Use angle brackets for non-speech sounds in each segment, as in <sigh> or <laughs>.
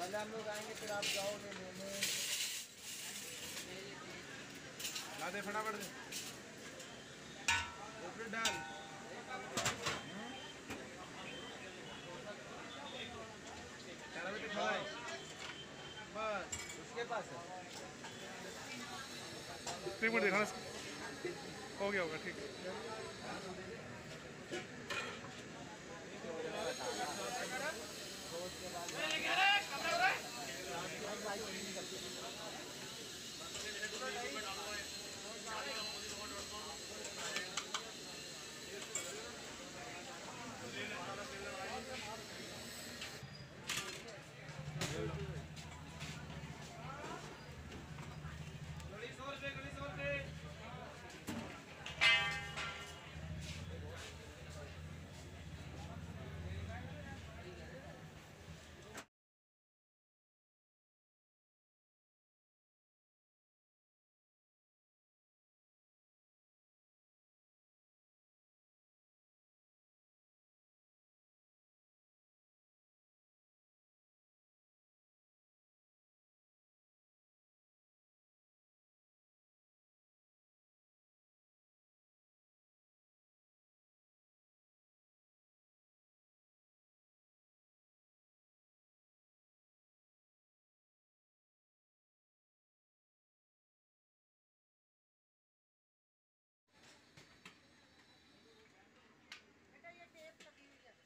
पहले हम लोग आएंगे फिर आप लेने ला दे फटाफट दे डाल बस उसके पास है हो गया होगा ठीक है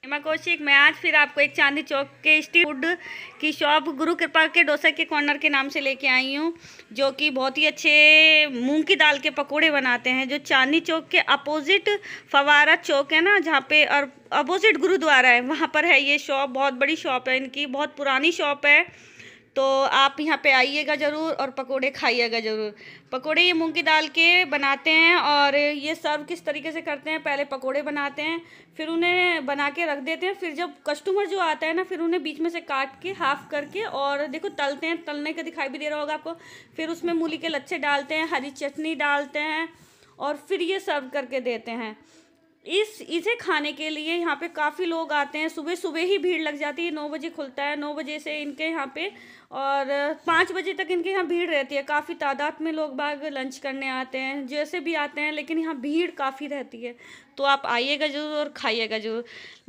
हेमा कौशिक मैं आज फिर आपको एक चांदी चौक के स्ट्रीट फूड की शॉप गुरु कृपा के डोसा के कॉर्नर के नाम से लेके आई हूँ जो कि बहुत ही अच्छे मूंग की दाल के पकोड़े बनाते हैं जो चांदनी चौक के अपोजिट फवारा चौक है ना जहाँ पे और अपोजिट गुरुद्वारा है वहाँ पर है ये शॉप बहुत बड़ी शॉप है इनकी बहुत पुरानी शॉप है तो आप यहाँ पे आइएगा ज़रूर और पकोड़े खाइएगा ज़रूर पकोड़े ये मूंग की दाल के बनाते हैं और ये सर्व किस तरीके से करते हैं पहले पकोड़े बनाते हैं फिर उन्हें बना के रख देते हैं फिर जब कस्टमर जो आता है ना फिर उन्हें बीच में से काट के हाफ़ करके और देखो तलते हैं तलने का दिखाई भी दे रहा होगा आपको फिर उसमें मूली के लच्छे डालते हैं हरी चटनी डालते हैं और फिर ये सर्व करके देते हैं इस इसे खाने के लिए यहाँ पे काफ़ी लोग आते हैं सुबह सुबह ही भीड़ लग जाती है नौ बजे खुलता है नौ बजे से इनके यहाँ पे और पाँच बजे तक इनके यहाँ भीड़ रहती है काफ़ी तादाद में लोग बाग लंच करने आते हैं जैसे भी आते हैं लेकिन यहाँ भीड़ काफ़ी रहती है तो आप आइएगा जरूर और खाइएगा जरूर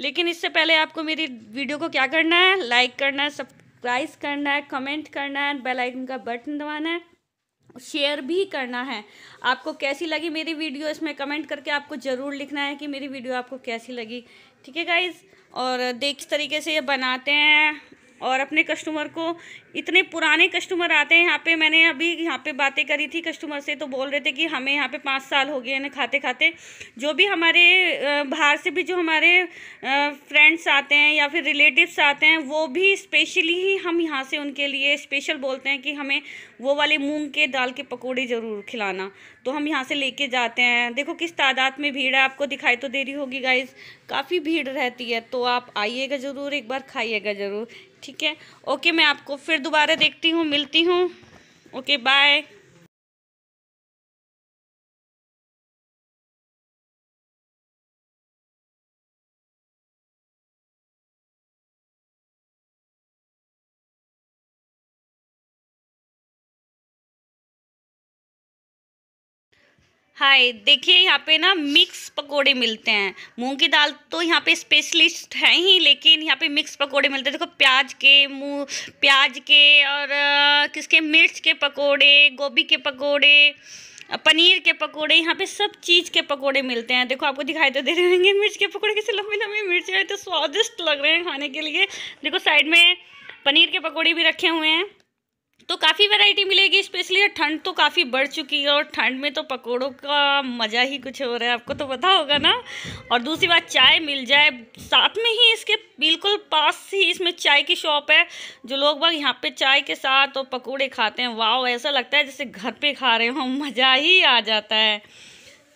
लेकिन इससे पहले आपको मेरी वीडियो को क्या करना है लाइक करना है सब्सक्राइब करना है कमेंट करना है बेलाइकन का बटन दबाना है शेयर भी करना है आपको कैसी लगी मेरी वीडियो इसमें कमेंट करके आपको ज़रूर लिखना है कि मेरी वीडियो आपको कैसी लगी ठीक है गाइज़ और देख तरीके से ये बनाते हैं और अपने कस्टमर को इतने पुराने कस्टमर आते हैं यहाँ पे मैंने अभी यहाँ पे बातें करी थी कस्टमर से तो बोल रहे थे कि हमें यहाँ पे पाँच साल हो गए हैं खाते खाते जो भी हमारे बाहर से भी जो हमारे फ्रेंड्स आते हैं या फिर रिलेटिव्स आते हैं वो भी स्पेशली ही हम यहाँ से उनके लिए स्पेशल बोलते हैं कि हमें वो वाले मूँग के दाल के पकौड़े ज़रूर खिलाना तो हम यहाँ से लेके जाते हैं देखो किस तादाद में भीड़ है आपको दिखाई तो दे रही होगी गाइज काफ़ी भीड़ रहती है तो आप आइएगा ज़रूर एक बार खाइएगा ज़रूर ठीक है ओके मैं आपको फिर दोबारा देखती हूँ मिलती हूँ ओके बाय हाय देखिए यहाँ पे ना मिक्स पकोड़े मिलते हैं मूंग की दाल तो यहाँ पे स्पेशलिस्ट हैं ही लेकिन यहाँ पे मिक्स पकोड़े मिलते हैं देखो प्याज के मूँ प्याज के और किसके मिर्च के पकोड़े गोभी के पकोड़े पनीर के पकोड़े यहाँ पे सब चीज़ के पकोड़े मिलते हैं देखो आपको दिखाई तो दे रहे होंगे मिर्च के पकौड़े कैसे लंबे लंबे मिर्च है तो स्वादिष्ट लग रहे हैं खाने के लिए देखो साइड में पनीर के पकौड़े भी रखे हुए हैं तो काफ़ी वैरायटी मिलेगी स्पेशली ठंड तो काफ़ी बढ़ चुकी है और ठंड में तो पकोड़ों का मज़ा ही कुछ हो रहा है आपको तो पता होगा ना और दूसरी बात चाय मिल जाए साथ में ही इसके बिल्कुल पास ही इसमें चाय की शॉप है जो लोग बाग यहाँ पे चाय के साथ और पकोड़े खाते हैं वाह ऐसा लगता है जैसे घर पे खा रहे हो मज़ा ही आ जाता है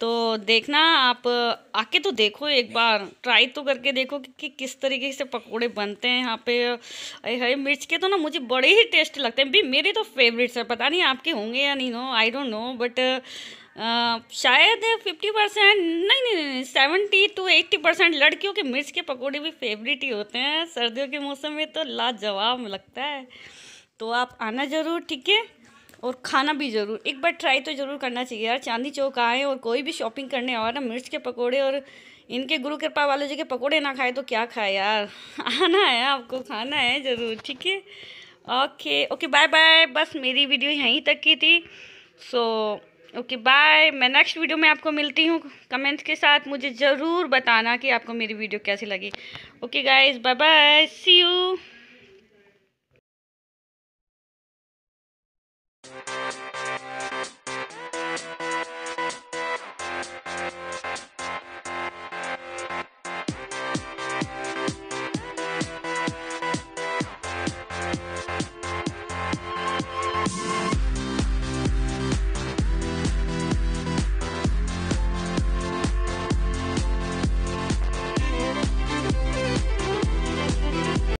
तो देखना आप आके तो देखो एक बार ट्राई तो करके देखो कि, कि किस तरीके से पकोड़े बनते हैं यहाँ पे अरे हरे मिर्च के तो ना मुझे बड़े ही टेस्ट लगते हैं भी मेरे तो फेवरेट्स हैं पता नहीं आपके होंगे या नहीं हो आई डोंट नो बट शायद फिफ्टी परसेंट नहीं नहीं नहीं सेवेंटी टू एट्टी परसेंट लड़कियों के मिर्च के पकोड़े भी फेवरेट ही होते हैं सर्दियों के मौसम में तो लाजवाब लगता है तो आप आना ज़रूर ठीक है और खाना भी ज़रूर एक बार ट्राई तो ज़रूर करना चाहिए यार चांदी चौक आए और कोई भी शॉपिंग करने और ना मिर्च के पकोड़े और इनके गुरु कृपा वाले जी के पकोड़े ना खाए तो क्या खाए यार <laughs> आना है आपको खाना है ज़रूर ठीक है ओके ओके बाय बाय बस मेरी वीडियो यहीं तक की थी सो ओके बाय मैं नेक्स्ट वीडियो में आपको मिलती हूँ कमेंट्स के साथ मुझे ज़रूर बताना कि आपको मेरी वीडियो कैसी लगी okay guys bye bye see you